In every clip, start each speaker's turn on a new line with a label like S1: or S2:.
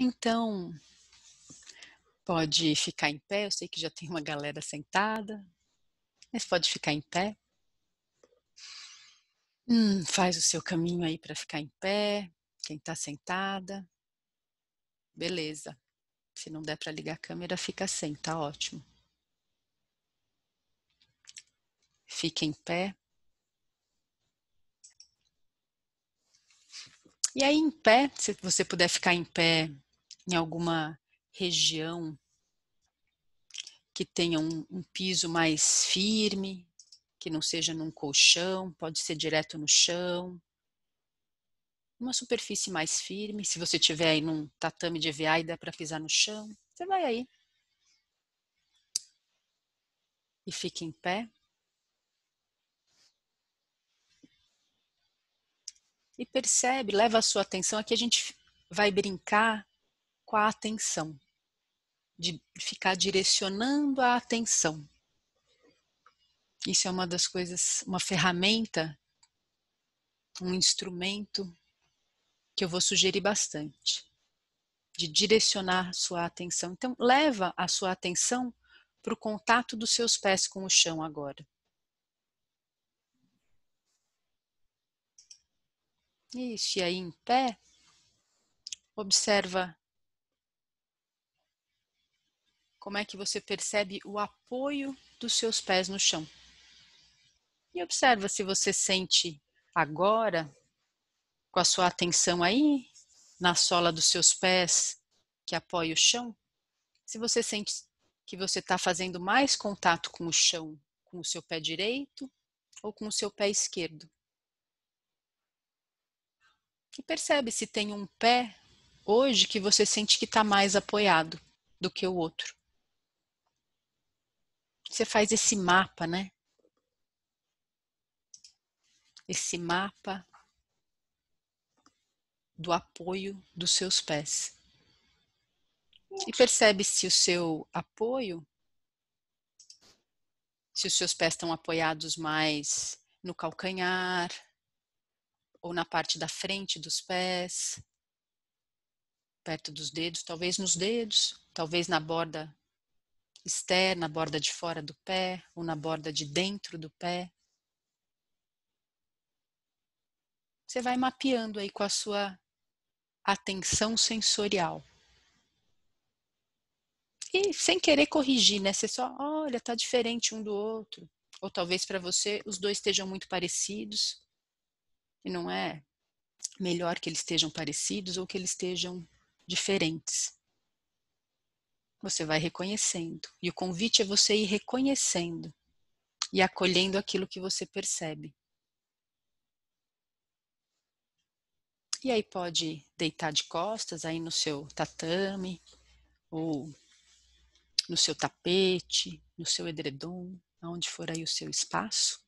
S1: Então, pode ficar em pé, eu sei que já tem uma galera sentada, mas pode ficar em pé. Hum, faz o seu caminho aí para ficar em pé, quem está sentada. Beleza. Se não der para ligar a câmera, fica sem, assim, tá ótimo. Fique em pé. E aí, em pé, se você puder ficar em pé em alguma região que tenha um, um piso mais firme, que não seja num colchão, pode ser direto no chão. Uma superfície mais firme, se você tiver aí num tatame de EVA e dá para pisar no chão, você vai aí. E fica em pé. E percebe, leva a sua atenção, aqui a gente vai brincar com a atenção, de ficar direcionando a atenção. Isso é uma das coisas, uma ferramenta, um instrumento que eu vou sugerir bastante, de direcionar sua atenção. Então, leva a sua atenção para o contato dos seus pés com o chão agora. Isso, e aí em pé, observa como é que você percebe o apoio dos seus pés no chão. E observa se você sente agora, com a sua atenção aí, na sola dos seus pés que apoia o chão, se você sente que você está fazendo mais contato com o chão, com o seu pé direito ou com o seu pé esquerdo. E percebe se tem um pé hoje que você sente que está mais apoiado do que o outro você faz esse mapa, né? Esse mapa do apoio dos seus pés. E percebe se o seu apoio, se os seus pés estão apoiados mais no calcanhar ou na parte da frente dos pés, perto dos dedos, talvez nos dedos, talvez na borda externa, borda de fora do pé ou na borda de dentro do pé. Você vai mapeando aí com a sua atenção sensorial. E sem querer corrigir, né? Você só, olha, tá diferente um do outro. Ou talvez para você os dois estejam muito parecidos. E não é melhor que eles estejam parecidos ou que eles estejam diferentes. Você vai reconhecendo. E o convite é você ir reconhecendo e acolhendo aquilo que você percebe. E aí pode deitar de costas aí no seu tatame ou no seu tapete, no seu edredom, aonde for aí o seu espaço.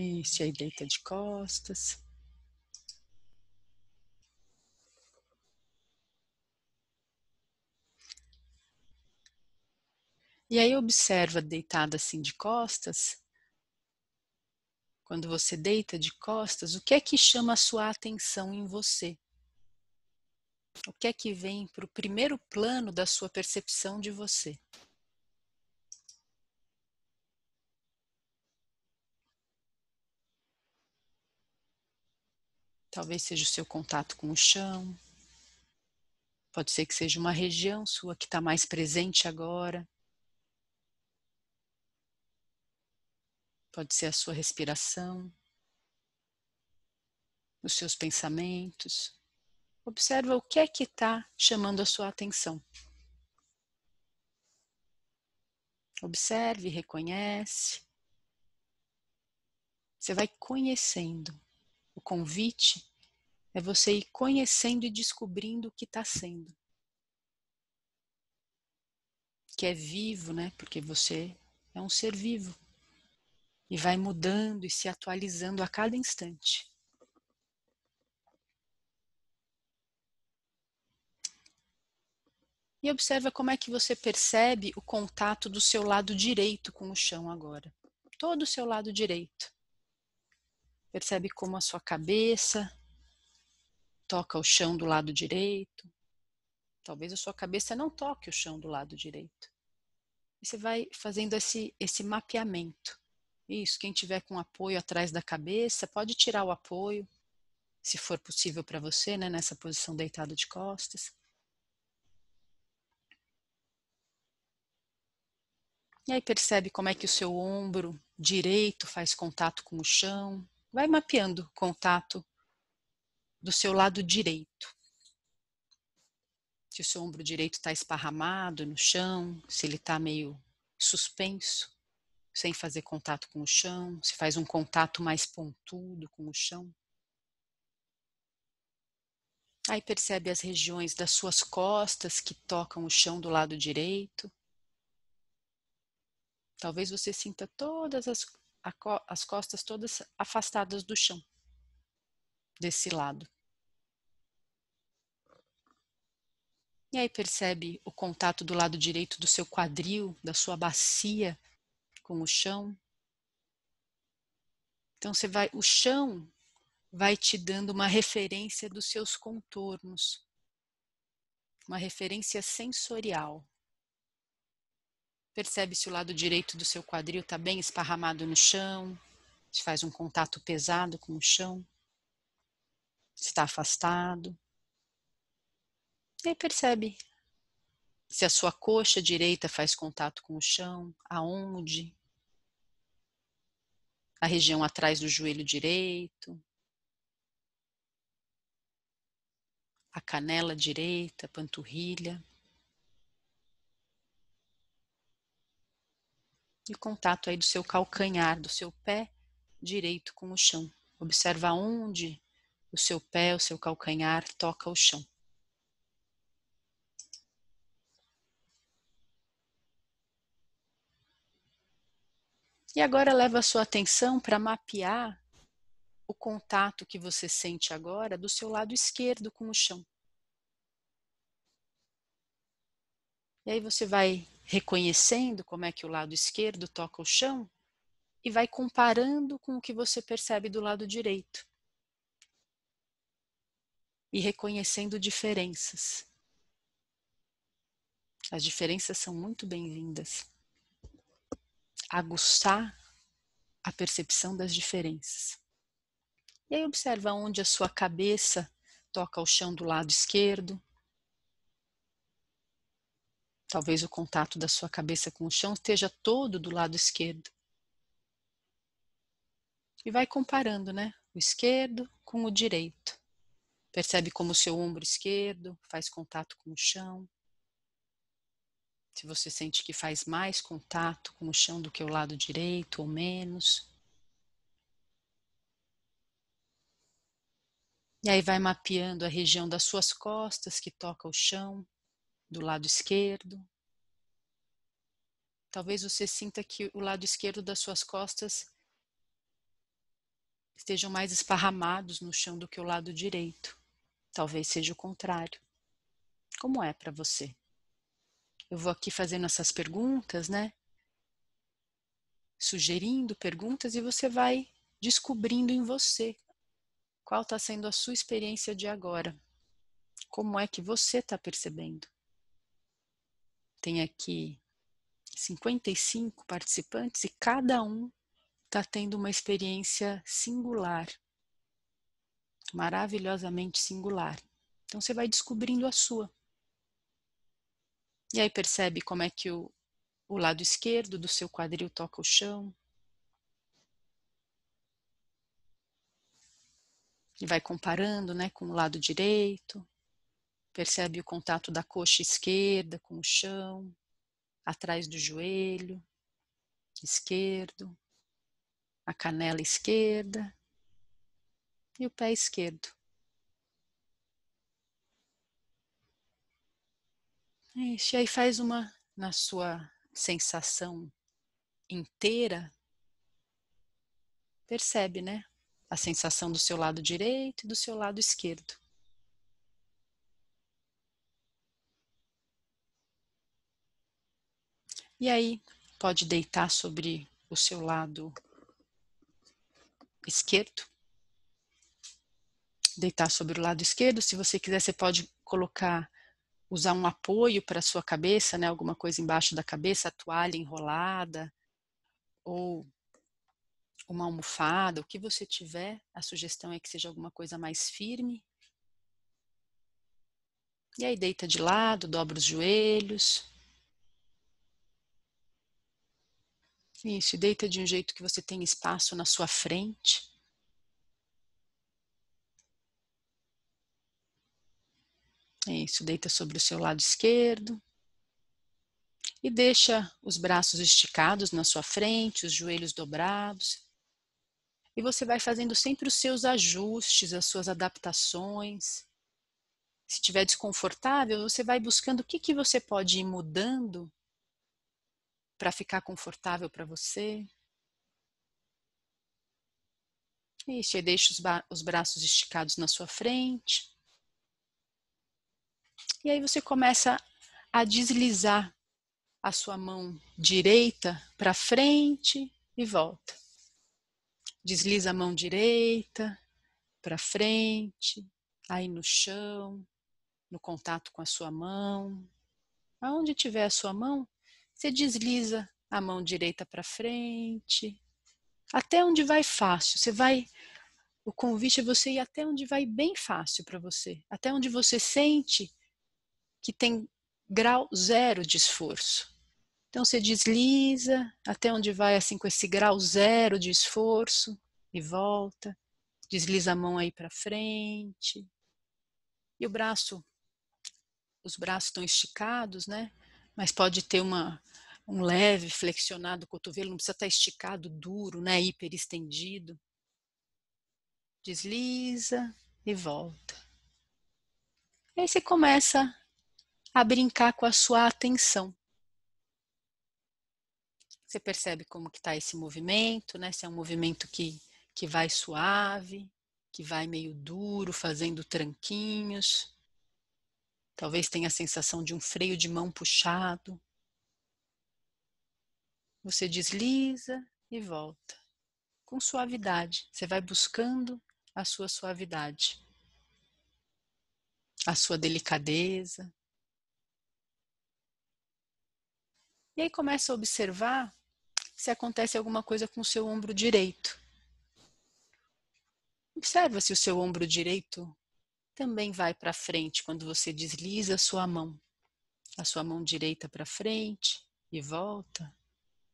S1: Isso, aí deita de costas. E aí observa deitada assim de costas, quando você deita de costas, o que é que chama a sua atenção em você? O que é que vem para o primeiro plano da sua percepção de você? Talvez seja o seu contato com o chão. Pode ser que seja uma região sua que está mais presente agora. Pode ser a sua respiração, os seus pensamentos. Observa o que é que está chamando a sua atenção. Observe, reconhece. Você vai conhecendo o convite é você ir conhecendo e descobrindo o que está sendo. Que é vivo, né? Porque você é um ser vivo e vai mudando e se atualizando a cada instante. E observa como é que você percebe o contato do seu lado direito com o chão agora. Todo o seu lado direito. Percebe como a sua cabeça toca o chão do lado direito. Talvez a sua cabeça não toque o chão do lado direito. E você vai fazendo esse, esse mapeamento. Isso, quem tiver com apoio atrás da cabeça, pode tirar o apoio, se for possível para você, né, nessa posição deitado de costas. E aí percebe como é que o seu ombro direito faz contato com o chão, Vai mapeando o contato do seu lado direito. Se o seu ombro direito está esparramado no chão, se ele está meio suspenso, sem fazer contato com o chão, se faz um contato mais pontudo com o chão. Aí percebe as regiões das suas costas que tocam o chão do lado direito. Talvez você sinta todas as co as costas todas afastadas do chão, desse lado. E aí percebe o contato do lado direito do seu quadril, da sua bacia com o chão. Então você vai, o chão vai te dando uma referência dos seus contornos, uma referência sensorial. Percebe se o lado direito do seu quadril está bem esparramado no chão, se faz um contato pesado com o chão, se está afastado. E aí percebe se a sua coxa direita faz contato com o chão, aonde, a região atrás do joelho direito, a canela direita, panturrilha. e contato aí do seu calcanhar, do seu pé direito com o chão. Observa onde o seu pé, o seu calcanhar toca o chão. E agora leva a sua atenção para mapear o contato que você sente agora do seu lado esquerdo com o chão. E aí você vai reconhecendo como é que o lado esquerdo toca o chão e vai comparando com o que você percebe do lado direito. E reconhecendo diferenças. As diferenças são muito bem-vindas. Aguçar a percepção das diferenças. E aí observa onde a sua cabeça toca o chão do lado esquerdo, Talvez o contato da sua cabeça com o chão esteja todo do lado esquerdo. E vai comparando, né? O esquerdo com o direito. Percebe como o seu ombro esquerdo faz contato com o chão. Se você sente que faz mais contato com o chão do que o lado direito ou menos. E aí vai mapeando a região das suas costas que toca o chão do lado esquerdo. Talvez você sinta que o lado esquerdo das suas costas estejam mais esparramados no chão do que o lado direito. Talvez seja o contrário. Como é para você? Eu vou aqui fazendo essas perguntas, né? Sugerindo perguntas e você vai descobrindo em você qual está sendo a sua experiência de agora. Como é que você está percebendo? tem aqui 55 participantes e cada um está tendo uma experiência singular, maravilhosamente singular. Então você vai descobrindo a sua. E aí percebe como é que o, o lado esquerdo do seu quadril toca o chão. E vai comparando né, com o lado direito. Percebe o contato da coxa esquerda com o chão, atrás do joelho esquerdo, a canela esquerda e o pé esquerdo. É isso, e aí faz uma na sua sensação inteira. Percebe, né? A sensação do seu lado direito e do seu lado esquerdo. E aí, pode deitar sobre o seu lado esquerdo. Deitar sobre o lado esquerdo. Se você quiser, você pode colocar, usar um apoio para a sua cabeça, né? Alguma coisa embaixo da cabeça, a toalha enrolada ou uma almofada, o que você tiver. A sugestão é que seja alguma coisa mais firme. E aí deita de lado, dobra os joelhos. Isso, assim, deita de um jeito que você tem espaço na sua frente. É isso, deita sobre o seu lado esquerdo. E deixa os braços esticados na sua frente, os joelhos dobrados. E você vai fazendo sempre os seus ajustes, as suas adaptações. Se estiver desconfortável, você vai buscando o que, que você pode ir mudando para ficar confortável para você. Isso, e deixa os, os braços esticados na sua frente. E aí você começa a deslizar a sua mão direita para frente e volta. Desliza a mão direita para frente, aí no chão, no contato com a sua mão. Aonde tiver a sua mão, você desliza a mão direita para frente, até onde vai fácil. Você vai o convite é você ir até onde vai bem fácil para você, até onde você sente que tem grau zero de esforço. Então você desliza até onde vai assim com esse grau zero de esforço e volta. Desliza a mão aí para frente. E o braço, os braços estão esticados, né? Mas pode ter uma um leve flexionado cotovelo, não precisa estar tá esticado, duro, né, hiper estendido. Desliza e volta. E aí você começa a brincar com a sua atenção. Você percebe como que está esse movimento, né? Se é um movimento que, que vai suave, que vai meio duro, fazendo tranquinhos. Talvez tenha a sensação de um freio de mão puxado. Você desliza e volta. Com suavidade, você vai buscando a sua suavidade, a sua delicadeza. E aí começa a observar se acontece alguma coisa com o seu ombro direito. Observa se o seu ombro direito também vai para frente quando você desliza a sua mão. A sua mão direita para frente e volta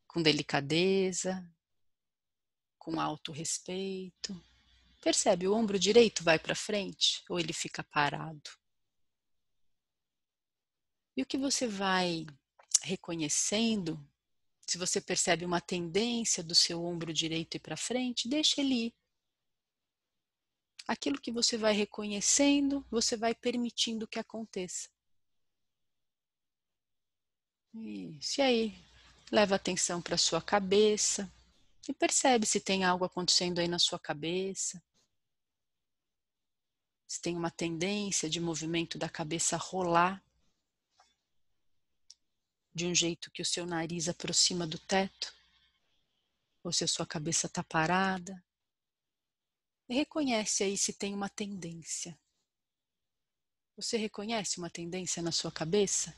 S1: com delicadeza, com alto respeito. Percebe, o ombro direito vai para frente ou ele fica parado? E o que você vai reconhecendo, se você percebe uma tendência do seu ombro direito ir para frente, deixa ele ir. Aquilo que você vai reconhecendo, você vai permitindo que aconteça. Isso, e aí? Leva atenção para sua cabeça e percebe se tem algo acontecendo aí na sua cabeça. Se tem uma tendência de movimento da cabeça rolar de um jeito que o seu nariz aproxima do teto, ou se a sua cabeça está parada. Reconhece aí se tem uma tendência. Você reconhece uma tendência na sua cabeça?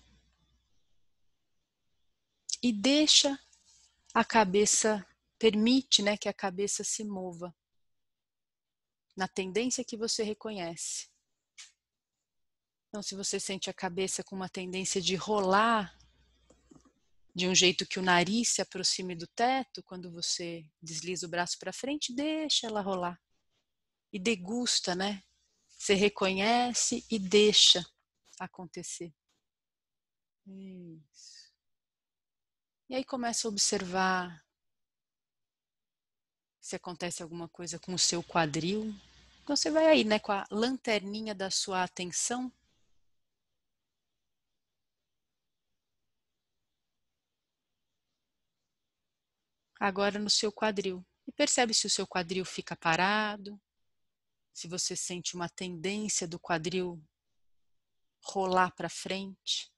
S1: e deixa a cabeça, permite né, que a cabeça se mova na tendência que você reconhece. Então, se você sente a cabeça com uma tendência de rolar de um jeito que o nariz se aproxime do teto, quando você desliza o braço para frente, deixa ela rolar. E degusta, né? Você reconhece e deixa acontecer. Isso. E aí começa a observar se acontece alguma coisa com o seu quadril. Então você vai aí, né, com a lanterninha da sua atenção. Agora no seu quadril. E percebe se o seu quadril fica parado, se você sente uma tendência do quadril rolar para frente.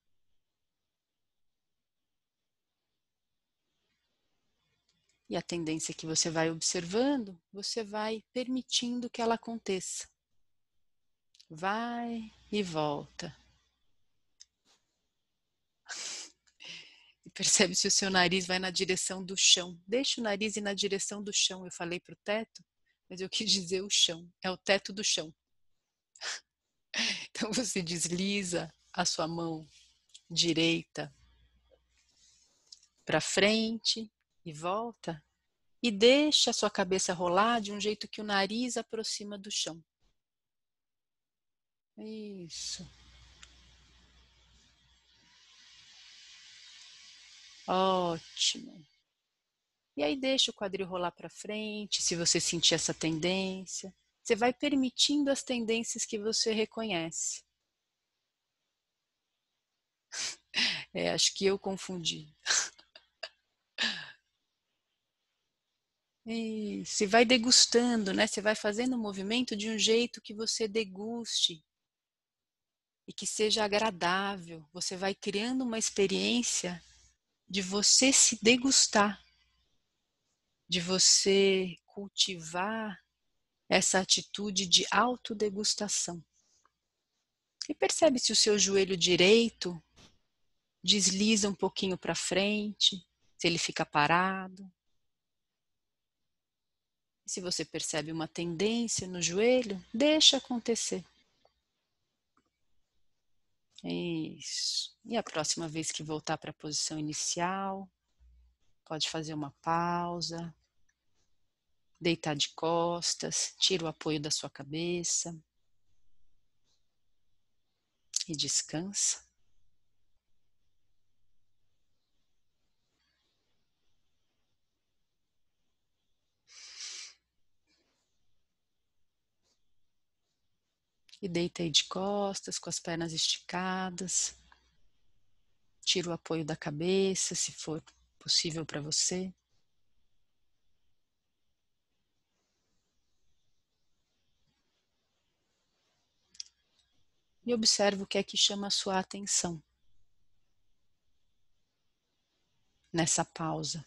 S1: E a tendência que você vai observando, você vai permitindo que ela aconteça. Vai e volta. E percebe se o seu nariz vai na direção do chão. Deixa o nariz ir na direção do chão. Eu falei para o teto, mas eu quis dizer o chão. É o teto do chão. Então você desliza a sua mão direita para frente, e volta, e deixa a sua cabeça rolar de um jeito que o nariz aproxima do chão. Isso. Ótimo. E aí deixa o quadril rolar para frente, se você sentir essa tendência. Você vai permitindo as tendências que você reconhece. É, acho que eu confundi. Se vai degustando, né? Você vai fazendo o movimento de um jeito que você deguste e que seja agradável. Você vai criando uma experiência de você se degustar, de você cultivar essa atitude de autodegustação. E percebe se o seu joelho direito desliza um pouquinho para frente, se ele fica parado, se você percebe uma tendência no joelho, deixa acontecer. É isso. E a próxima vez que voltar para a posição inicial, pode fazer uma pausa, deitar de costas, tira o apoio da sua cabeça e descansa. E deita aí de costas, com as pernas esticadas. Tira o apoio da cabeça, se for possível para você. E observa o que é que chama a sua atenção nessa pausa.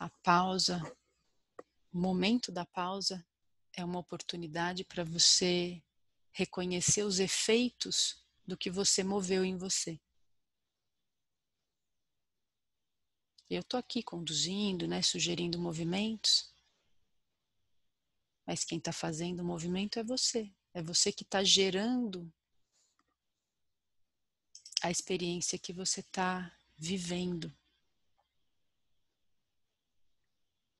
S1: a pausa, o momento da pausa é uma oportunidade para você reconhecer os efeitos do que você moveu em você. Eu estou aqui conduzindo, né, sugerindo movimentos, mas quem está fazendo o movimento é você. É você que está gerando a experiência que você está vivendo.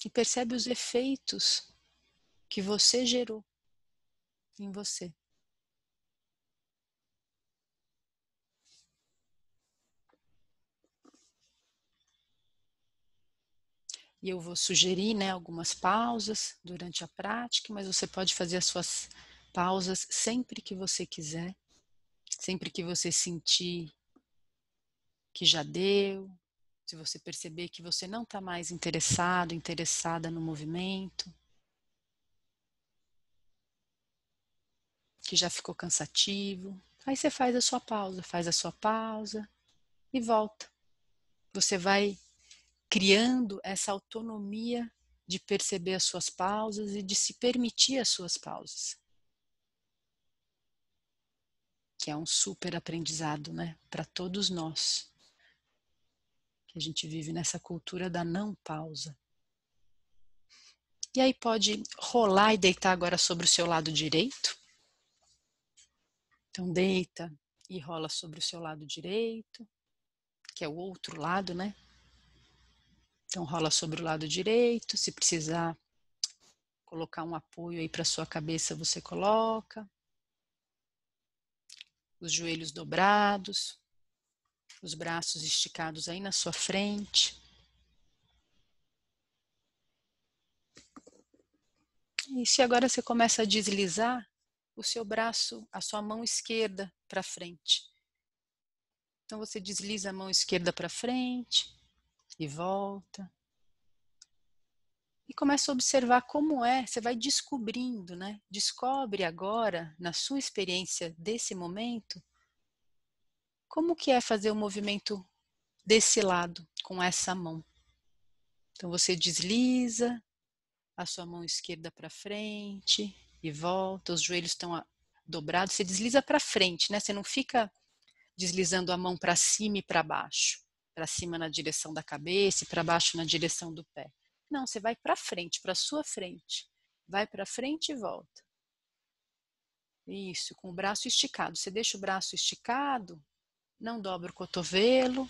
S1: e percebe os efeitos que você gerou em você. E eu vou sugerir né, algumas pausas durante a prática, mas você pode fazer as suas pausas sempre que você quiser, sempre que você sentir que já deu, se você perceber que você não está mais interessado, interessada no movimento, que já ficou cansativo, aí você faz a sua pausa, faz a sua pausa e volta. Você vai criando essa autonomia de perceber as suas pausas e de se permitir as suas pausas. Que é um super aprendizado, né, para todos nós que a gente vive nessa cultura da não pausa. E aí pode rolar e deitar agora sobre o seu lado direito. Então deita e rola sobre o seu lado direito, que é o outro lado, né? Então rola sobre o lado direito, se precisar colocar um apoio aí para sua cabeça, você coloca. Os joelhos dobrados, os braços esticados aí na sua frente. E se agora você começa a deslizar o seu braço, a sua mão esquerda para frente. Então você desliza a mão esquerda para frente e volta. E começa a observar como é, você vai descobrindo, né? Descobre agora, na sua experiência desse momento, como que é fazer o movimento desse lado com essa mão? Então você desliza a sua mão esquerda para frente e volta, os joelhos estão dobrados, você desliza para frente, né? Você não fica deslizando a mão para cima e para baixo, para cima na direção da cabeça e para baixo na direção do pé. Não, você vai para frente, para sua frente. Vai para frente e volta. Isso, com o braço esticado. Você deixa o braço esticado não dobra o cotovelo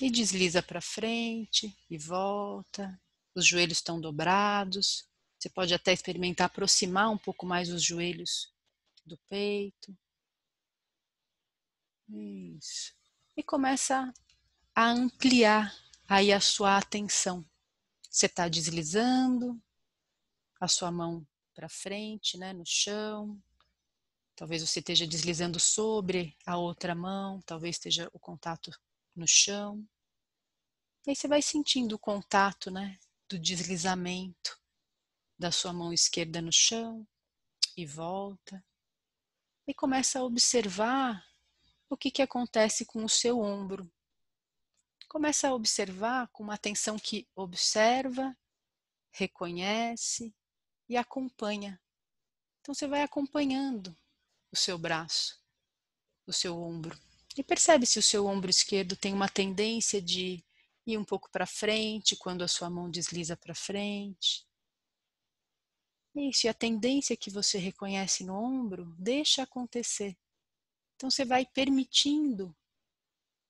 S1: e desliza para frente e volta. Os joelhos estão dobrados. Você pode até experimentar aproximar um pouco mais os joelhos do peito. Isso. E começa a ampliar aí a sua atenção. Você está deslizando a sua mão para frente, né, no chão, Talvez você esteja deslizando sobre a outra mão, talvez esteja o contato no chão. E aí você vai sentindo o contato, né, do deslizamento da sua mão esquerda no chão e volta. E começa a observar o que, que acontece com o seu ombro. Começa a observar com uma atenção que observa, reconhece e acompanha. Então você vai acompanhando o seu braço, o seu ombro. E percebe se o seu ombro esquerdo tem uma tendência de ir um pouco para frente quando a sua mão desliza para frente. Isso, e a tendência que você reconhece no ombro, deixa acontecer. Então você vai permitindo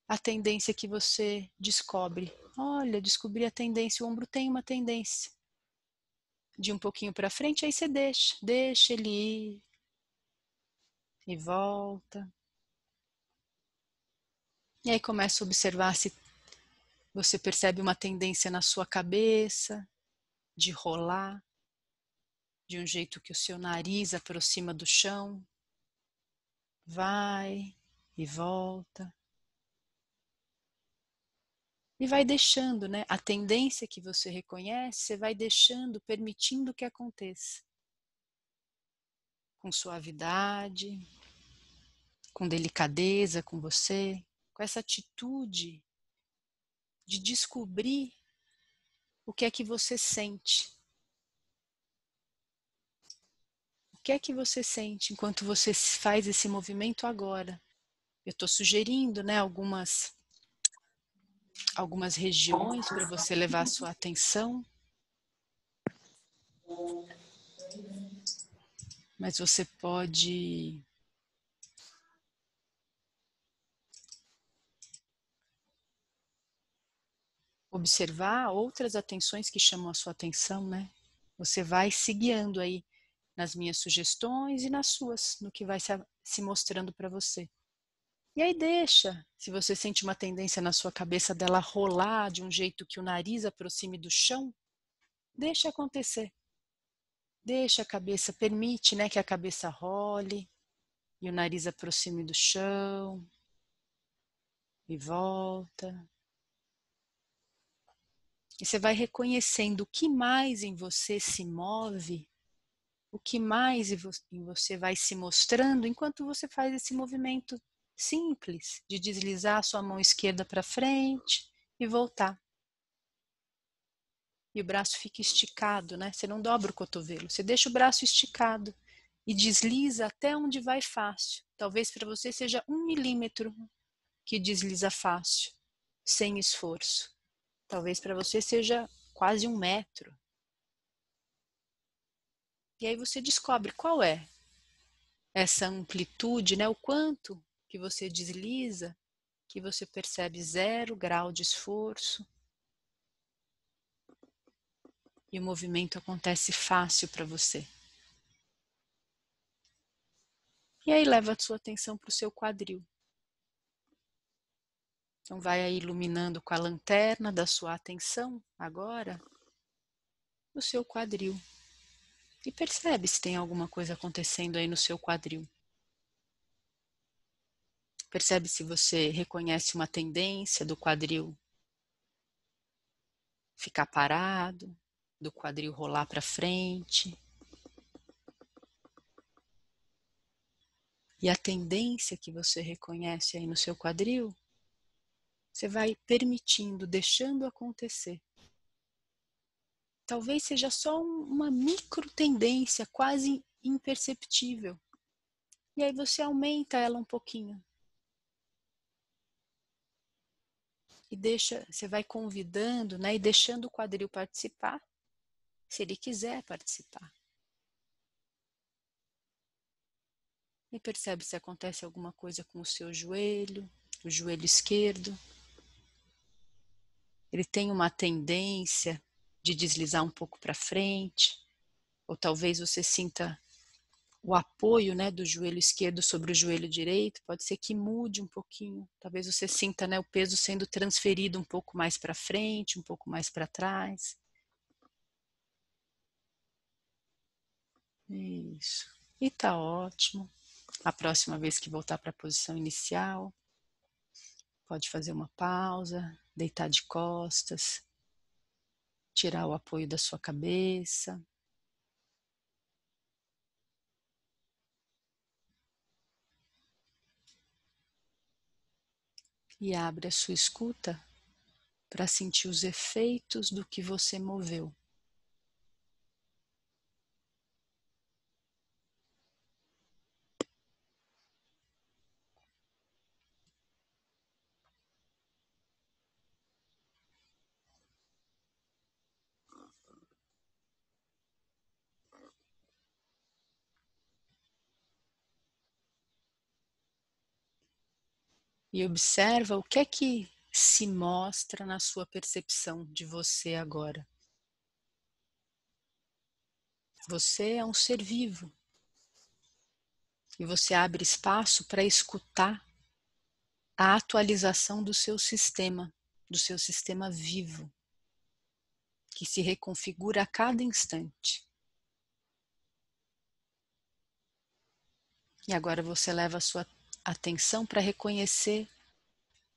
S1: a tendência que você descobre. Olha, descobri a tendência, o ombro tem uma tendência. De um pouquinho para frente, aí você deixa, deixa ele ir, e volta. E aí começa a observar se você percebe uma tendência na sua cabeça de rolar de um jeito que o seu nariz aproxima do chão. Vai e volta. E vai deixando, né? A tendência que você reconhece, você vai deixando, permitindo que aconteça com suavidade, com delicadeza com você, com essa atitude de descobrir o que é que você sente. O que é que você sente enquanto você faz esse movimento agora? Eu estou sugerindo, né, algumas algumas regiões para você levar a sua atenção mas você pode observar outras atenções que chamam a sua atenção, né? Você vai se guiando aí nas minhas sugestões e nas suas, no que vai se mostrando para você. E aí deixa, se você sente uma tendência na sua cabeça dela rolar de um jeito que o nariz aproxime do chão, deixa acontecer. Deixa a cabeça, permite né, que a cabeça role e o nariz aproxime do chão e volta. E você vai reconhecendo o que mais em você se move, o que mais em você vai se mostrando enquanto você faz esse movimento simples de deslizar a sua mão esquerda para frente e voltar e o braço fica esticado, né? Você não dobra o cotovelo, você deixa o braço esticado e desliza até onde vai fácil. Talvez para você seja um milímetro que desliza fácil, sem esforço. Talvez para você seja quase um metro. E aí você descobre qual é essa amplitude, né? O quanto que você desliza, que você percebe zero grau de esforço, e o movimento acontece fácil para você. E aí leva a sua atenção para o seu quadril. Então vai aí iluminando com a lanterna da sua atenção agora o seu quadril. E percebe se tem alguma coisa acontecendo aí no seu quadril. Percebe se você reconhece uma tendência do quadril ficar parado, do quadril rolar para frente. E a tendência que você reconhece aí no seu quadril, você vai permitindo, deixando acontecer. Talvez seja só uma micro tendência, quase imperceptível. E aí você aumenta ela um pouquinho. E deixa, você vai convidando, né, e deixando o quadril participar se ele quiser participar. E percebe se acontece alguma coisa com o seu joelho, o joelho esquerdo. Ele tem uma tendência de deslizar um pouco para frente, ou talvez você sinta o apoio né, do joelho esquerdo sobre o joelho direito, pode ser que mude um pouquinho. Talvez você sinta né, o peso sendo transferido um pouco mais para frente, um pouco mais para trás. Isso. E tá ótimo. A próxima vez que voltar para a posição inicial, pode fazer uma pausa, deitar de costas, tirar o apoio da sua cabeça. E abre a sua escuta para sentir os efeitos do que você moveu. e observa o que é que se mostra na sua percepção de você agora. Você é um ser vivo. E você abre espaço para escutar a atualização do seu sistema, do seu sistema vivo, que se reconfigura a cada instante. E agora você leva a sua atenção para reconhecer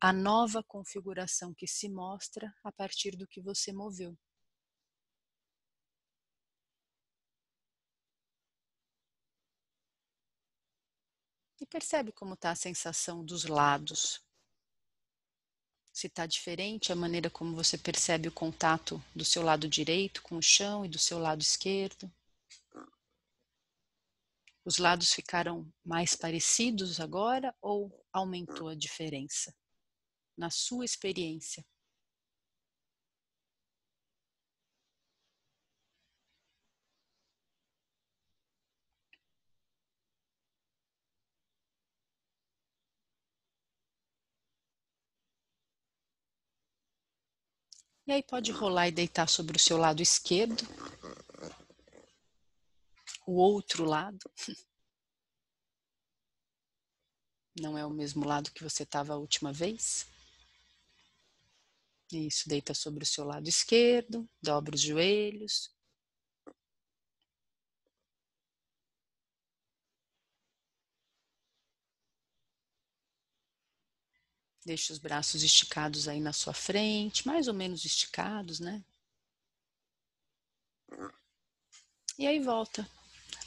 S1: a nova configuração que se mostra a partir do que você moveu. E percebe como está a sensação dos lados. Se está diferente a maneira como você percebe o contato do seu lado direito com o chão e do seu lado esquerdo. Os lados ficaram mais parecidos agora ou aumentou a diferença? Na sua experiência. E aí pode rolar e deitar sobre o seu lado esquerdo, o outro lado. Não é o mesmo lado que você estava a última vez? Isso, deita sobre o seu lado esquerdo, dobra os joelhos. deixa os braços esticados aí na sua frente, mais ou menos esticados, né? E aí volta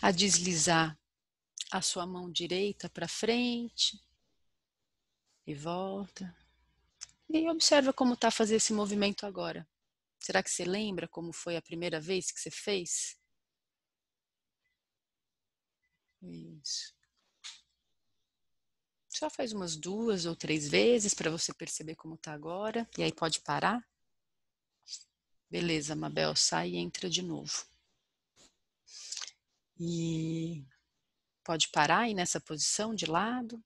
S1: a deslizar a sua mão direita para frente e volta. E observa como está fazer esse movimento agora. Será que você lembra como foi a primeira vez que você fez? Isso. Só faz umas duas ou três vezes para você perceber como está agora e aí pode parar. Beleza, Mabel, sai e entra de novo. E pode parar aí nessa posição de lado.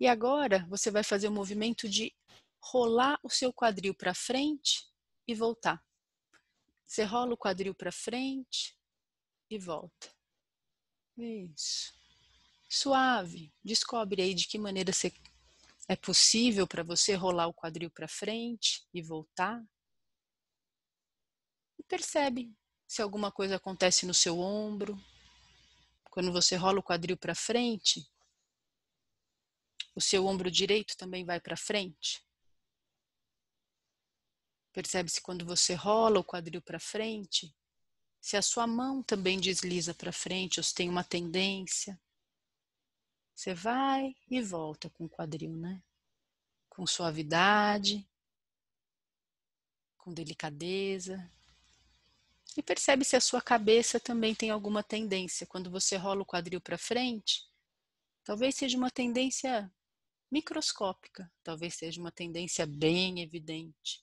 S1: E agora você vai fazer o um movimento de rolar o seu quadril para frente e voltar. Você rola o quadril para frente e volta. Isso. Suave. Descobre aí de que maneira você, é possível para você rolar o quadril para frente e voltar. E percebe se alguma coisa acontece no seu ombro, quando você rola o quadril para frente, o seu ombro direito também vai para frente. Percebe-se quando você rola o quadril para frente, se a sua mão também desliza para frente ou se tem uma tendência. Você vai e volta com o quadril, né? Com suavidade, com delicadeza e percebe se a sua cabeça também tem alguma tendência. Quando você rola o quadril para frente, talvez seja uma tendência microscópica, talvez seja uma tendência bem evidente.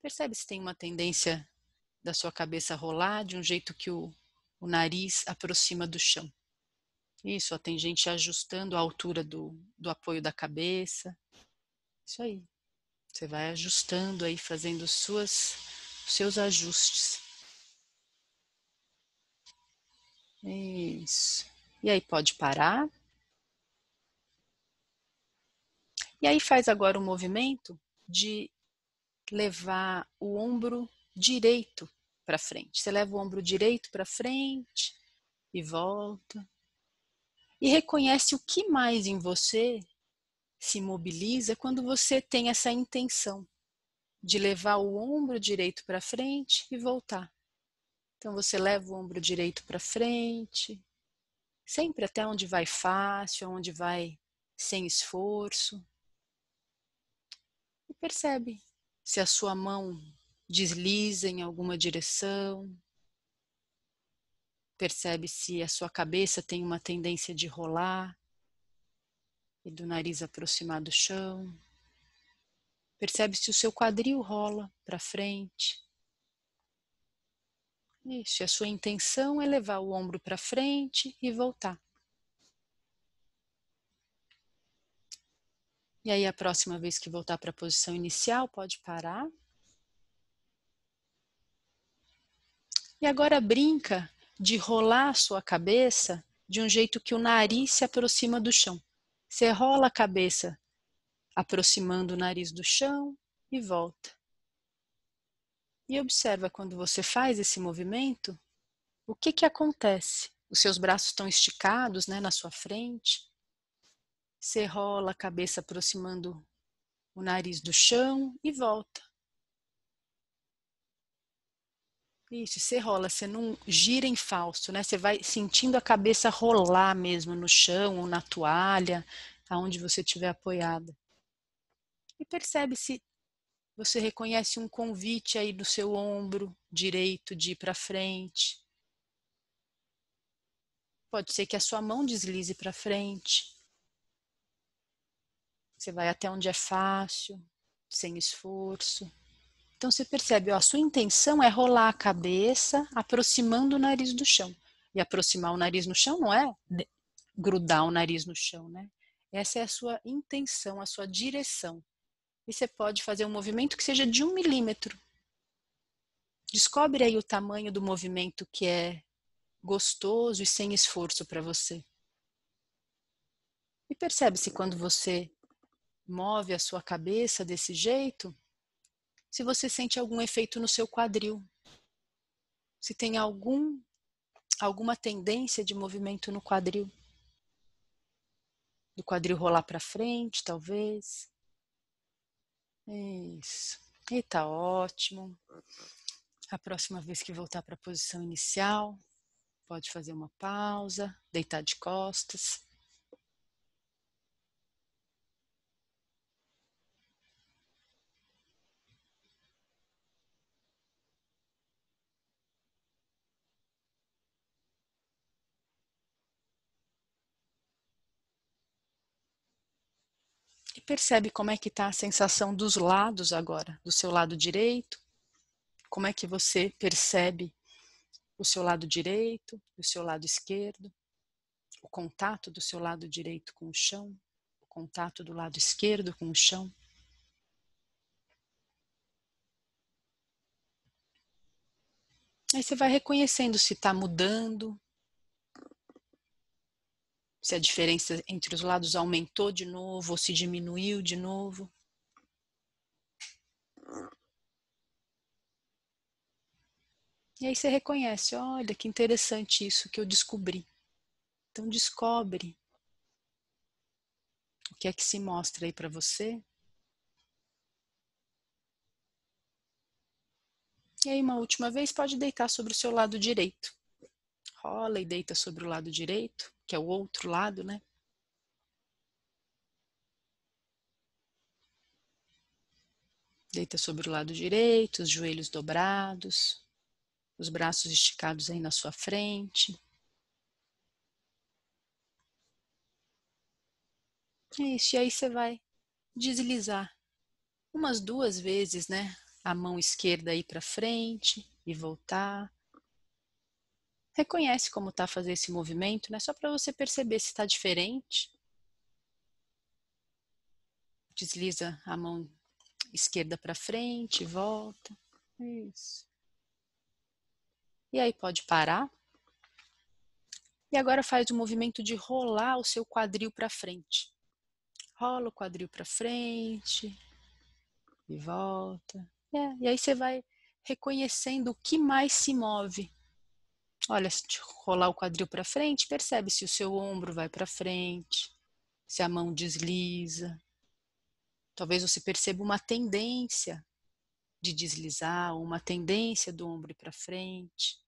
S1: Percebe se tem uma tendência da sua cabeça rolar de um jeito que o, o nariz aproxima do chão. Isso, ó, tem gente ajustando a altura do, do apoio da cabeça. Isso aí. Você vai ajustando aí, fazendo suas, seus ajustes. Isso. E aí pode parar. E aí faz agora o um movimento de levar o ombro direito para frente. Você leva o ombro direito para frente e volta. E reconhece o que mais em você se mobiliza quando você tem essa intenção de levar o ombro direito para frente e voltar. Então você leva o ombro direito para frente, sempre até onde vai fácil, onde vai sem esforço. E percebe se a sua mão desliza em alguma direção. Percebe se a sua cabeça tem uma tendência de rolar e do nariz aproximar do chão. Percebe se o seu quadril rola para frente isso, a sua intenção é levar o ombro para frente e voltar. E aí, a próxima vez que voltar para a posição inicial, pode parar. E agora brinca de rolar a sua cabeça de um jeito que o nariz se aproxima do chão. Você rola a cabeça aproximando o nariz do chão e volta e observa quando você faz esse movimento, o que que acontece? Os seus braços estão esticados, né, na sua frente. Você rola a cabeça aproximando o nariz do chão e volta. Isso, você rola, você não gira em falso, né? Você vai sentindo a cabeça rolar mesmo no chão ou na toalha, aonde você estiver apoiada. E percebe se você reconhece um convite aí do seu ombro direito de ir para frente. Pode ser que a sua mão deslize para frente. Você vai até onde é fácil, sem esforço. Então você percebe, ó, a sua intenção é rolar a cabeça, aproximando o nariz do chão. E aproximar o nariz no chão não é grudar o nariz no chão, né? Essa é a sua intenção, a sua direção e você pode fazer um movimento que seja de um milímetro. Descobre aí o tamanho do movimento que é gostoso e sem esforço para você. E percebe se quando você move a sua cabeça desse jeito, se você sente algum efeito no seu quadril. Se tem algum alguma tendência de movimento no quadril. Do quadril rolar para frente, talvez. Isso. E tá ótimo. A próxima vez que voltar para a posição inicial, pode fazer uma pausa, deitar de costas. percebe como é que está a sensação dos lados agora, do seu lado direito, como é que você percebe o seu lado direito, o seu lado esquerdo, o contato do seu lado direito com o chão, o contato do lado esquerdo com o chão. Aí você vai reconhecendo se está mudando, se a diferença entre os lados aumentou de novo ou se diminuiu de novo. E aí você reconhece, olha que interessante isso que eu descobri. Então descobre o que é que se mostra aí para você. E aí uma última vez pode deitar sobre o seu lado direito. Rola e deita sobre o lado direito que é o outro lado, né? Deita sobre o lado direito, os joelhos dobrados, os braços esticados aí na sua frente. É isso, e aí você vai deslizar umas duas vezes, né? A mão esquerda aí para frente e voltar. Reconhece como está fazer esse movimento, né? Só para você perceber se está diferente. Desliza a mão esquerda para frente, volta. Isso. E aí pode parar. E agora faz o movimento de rolar o seu quadril para frente. Rola o quadril para frente e volta. É, e aí você vai reconhecendo o que mais se move Olha, se rolar o quadril para frente, percebe se o seu ombro vai para frente, se a mão desliza. Talvez você perceba uma tendência de deslizar, uma tendência do ombro para frente.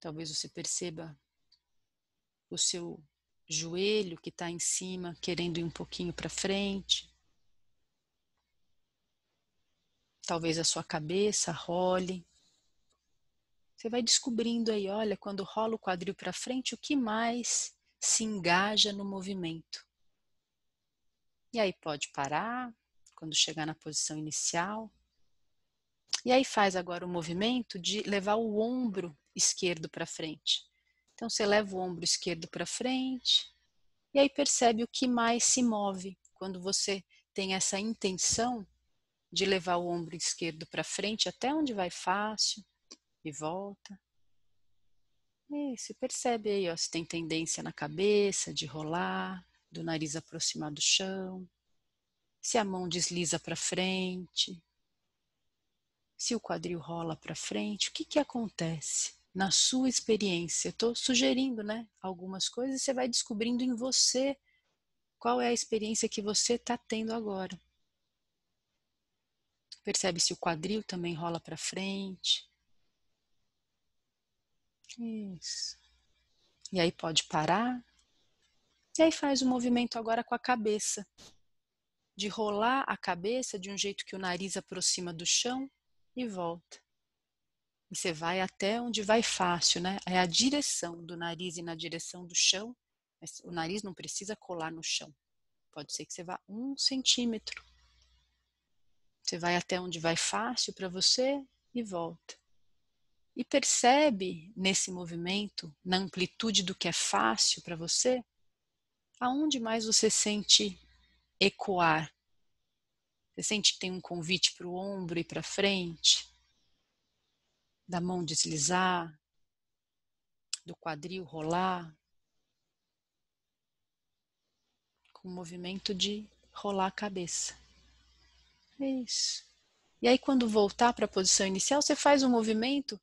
S1: Talvez você perceba o seu joelho que está em cima, querendo ir um pouquinho para frente. Talvez a sua cabeça role. Você vai descobrindo aí, olha, quando rola o quadril para frente, o que mais se engaja no movimento. E aí pode parar quando chegar na posição inicial. E aí faz agora o movimento de levar o ombro esquerdo para frente. Então você leva o ombro esquerdo para frente e aí percebe o que mais se move quando você tem essa intenção de levar o ombro esquerdo para frente até onde vai fácil e volta. É isso, percebe aí ó, se tem tendência na cabeça de rolar, do nariz aproximar do chão, se a mão desliza para frente, se o quadril rola para frente, o que, que acontece? Na sua experiência, estou sugerindo né, algumas coisas e você vai descobrindo em você qual é a experiência que você está tendo agora. Percebe se o quadril também rola para frente, isso. E aí pode parar. E aí faz o movimento agora com a cabeça. De rolar a cabeça de um jeito que o nariz aproxima do chão e volta. E você vai até onde vai fácil, né? É a direção do nariz e na direção do chão. Mas o nariz não precisa colar no chão. Pode ser que você vá um centímetro. Você vai até onde vai fácil para você e volta e percebe nesse movimento, na amplitude do que é fácil para você, aonde mais você sente ecoar. Você sente que tem um convite para o ombro e para frente, da mão deslizar, do quadril rolar, com o movimento de rolar a cabeça. É isso. E aí, quando voltar para a posição inicial, você faz um movimento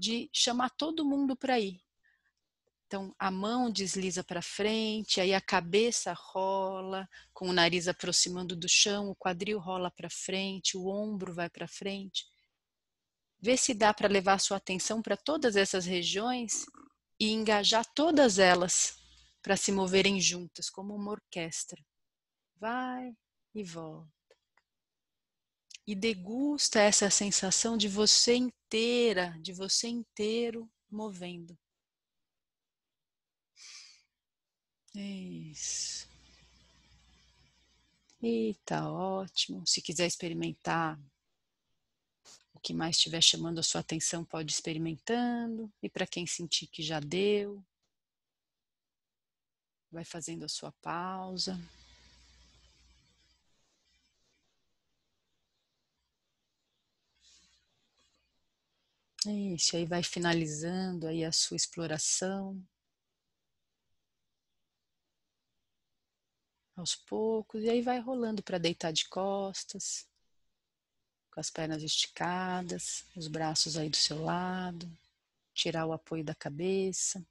S1: de chamar todo mundo para ir. Então, a mão desliza para frente, aí a cabeça rola, com o nariz aproximando do chão, o quadril rola para frente, o ombro vai para frente. Vê se dá para levar sua atenção para todas essas regiões e engajar todas elas para se moverem juntas, como uma orquestra. Vai e volta. E degusta essa sensação de você inteira, de você inteiro movendo. É isso. E tá ótimo. Se quiser experimentar o que mais estiver chamando a sua atenção, pode ir experimentando. E para quem sentir que já deu, vai fazendo a sua pausa. Isso, aí vai finalizando aí a sua exploração. Aos poucos, e aí vai rolando para deitar de costas, com as pernas esticadas, os braços aí do seu lado, tirar o apoio da cabeça.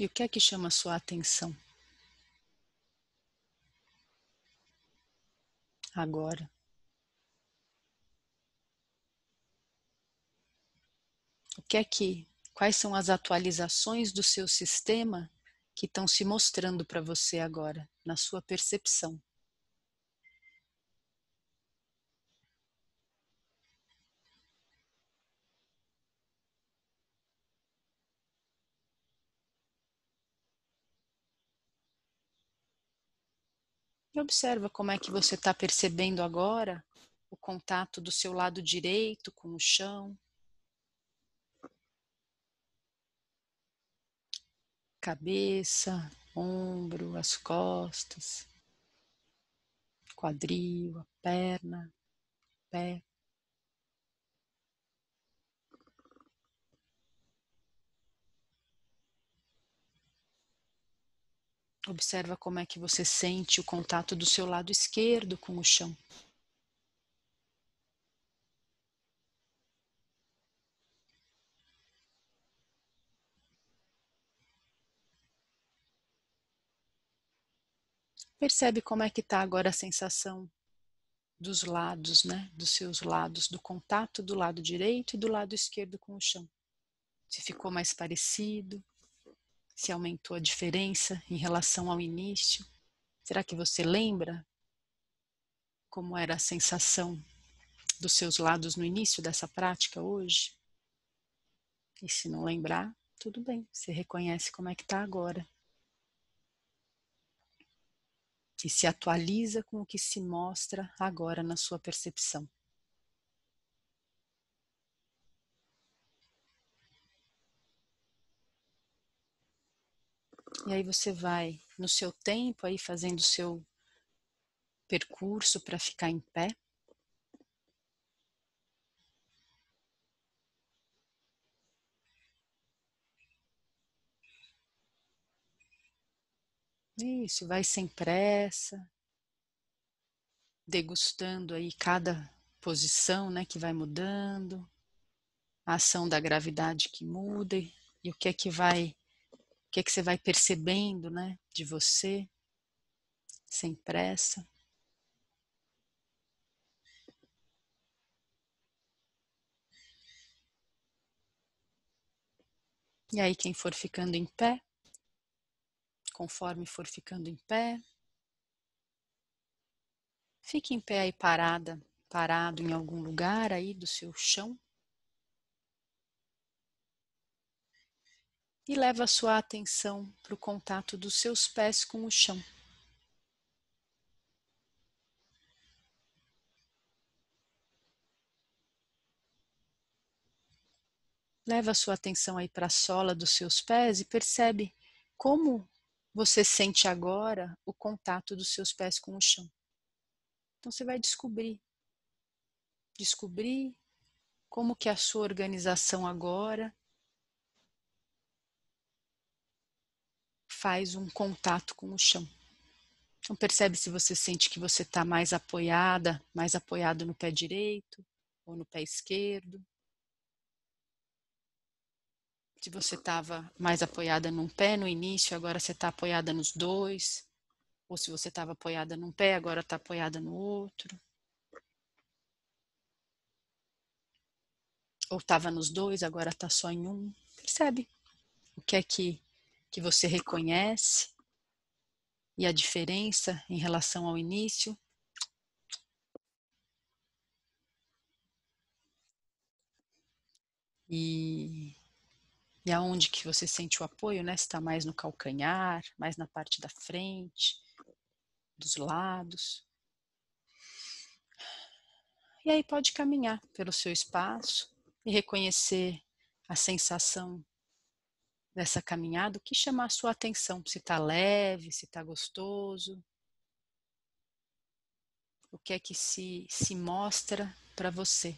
S1: E o que é que chama sua atenção? Agora. O que é que quais são as atualizações do seu sistema que estão se mostrando para você agora, na sua percepção. Observa como é que você está percebendo agora o contato do seu lado direito com o chão. Cabeça, ombro, as costas, quadril, a perna, pé. Observa como é que você sente o contato do seu lado esquerdo com o chão. Percebe como é que está agora a sensação dos lados, né? Dos seus lados, do contato do lado direito e do lado esquerdo com o chão. Se ficou mais parecido, se aumentou a diferença em relação ao início? Será que você lembra como era a sensação dos seus lados no início dessa prática hoje? E se não lembrar, tudo bem, você reconhece como é que está agora. E se atualiza com o que se mostra agora na sua percepção. E aí você vai no seu tempo aí fazendo o seu percurso para ficar em pé. Isso, vai sem pressa, degustando aí cada posição, né, que vai mudando, a ação da gravidade que muda e o que é que vai que é que você vai percebendo, né, de você, sem pressa. E aí, quem for ficando em pé, conforme for ficando em pé, fique em pé aí parada, parado em algum lugar aí do seu chão. e leva sua atenção para o contato dos seus pés com o chão. Leva sua atenção aí para a sola dos seus pés e percebe como você sente agora o contato dos seus pés com o chão. Então você vai descobrir descobrir como que é a sua organização agora faz um contato com o chão. Então percebe se você sente que você está mais apoiada, mais apoiado no pé direito ou no pé esquerdo. Se você estava mais apoiada num pé no início, agora você está apoiada nos dois. Ou se você estava apoiada num pé, agora está apoiada no outro. Ou estava nos dois, agora está só em um. Percebe o que é que que você reconhece e a diferença em relação ao início? E, e aonde que você sente o apoio, né? Se está mais no calcanhar, mais na parte da frente, dos lados. E aí pode caminhar pelo seu espaço e reconhecer a sensação dessa caminhada, o que chamar a sua atenção? Se está leve, se está gostoso? O que é que se, se mostra para você?